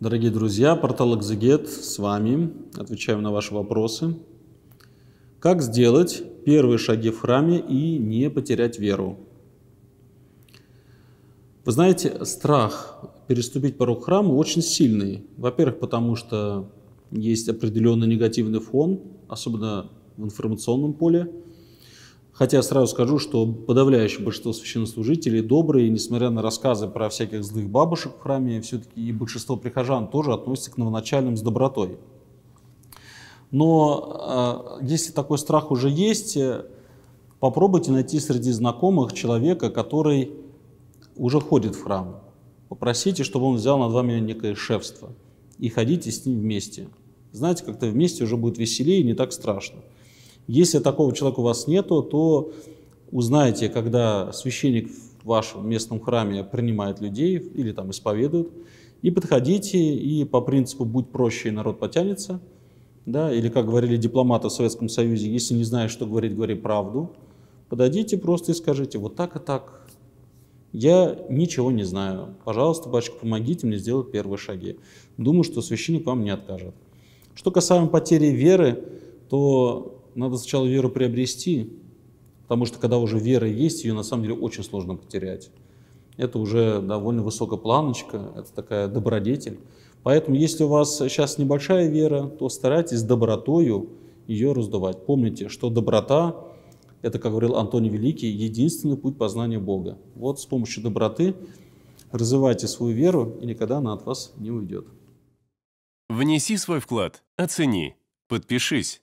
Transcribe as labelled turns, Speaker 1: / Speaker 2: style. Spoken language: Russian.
Speaker 1: Дорогие друзья, портал Экзегет с вами. Отвечаем на ваши вопросы. Как сделать первые шаги в храме и не потерять веру? Вы знаете, страх переступить порог храма очень сильный. Во-первых, потому что есть определенный негативный фон, особенно в информационном поле – Хотя сразу скажу, что подавляющее большинство священнослужителей добрые, несмотря на рассказы про всяких злых бабушек в храме, все-таки и большинство прихожан тоже относятся к новоначальным с добротой. Но а, если такой страх уже есть, э, попробуйте найти среди знакомых человека, который уже ходит в храм. Попросите, чтобы он взял над вами некое шефство. И ходите с ним вместе. Знаете, как-то вместе уже будет веселее и не так страшно. Если такого человека у вас нету, то узнайте, когда священник в вашем местном храме принимает людей или там исповедует, и подходите, и по принципу «будь проще, и народ потянется», да, или, как говорили дипломаты в Советском Союзе, если не знаешь, что говорить, говори правду, подойдите просто и скажите «вот так и так, я ничего не знаю, пожалуйста, батюшка, помогите мне сделать первые шаги». Думаю, что священник вам не откажет. Что касаемо потери веры, то надо сначала веру приобрести, потому что когда уже вера есть, ее на самом деле очень сложно потерять. Это уже довольно высокая планочка, это такая добродетель. Поэтому, если у вас сейчас небольшая вера, то старайтесь добротою ее раздувать. Помните, что доброта – это, как говорил Антоний Великий, единственный путь познания Бога. Вот с помощью доброты развивайте свою веру, и никогда она от вас не уйдет. Внеси свой вклад, оцени, подпишись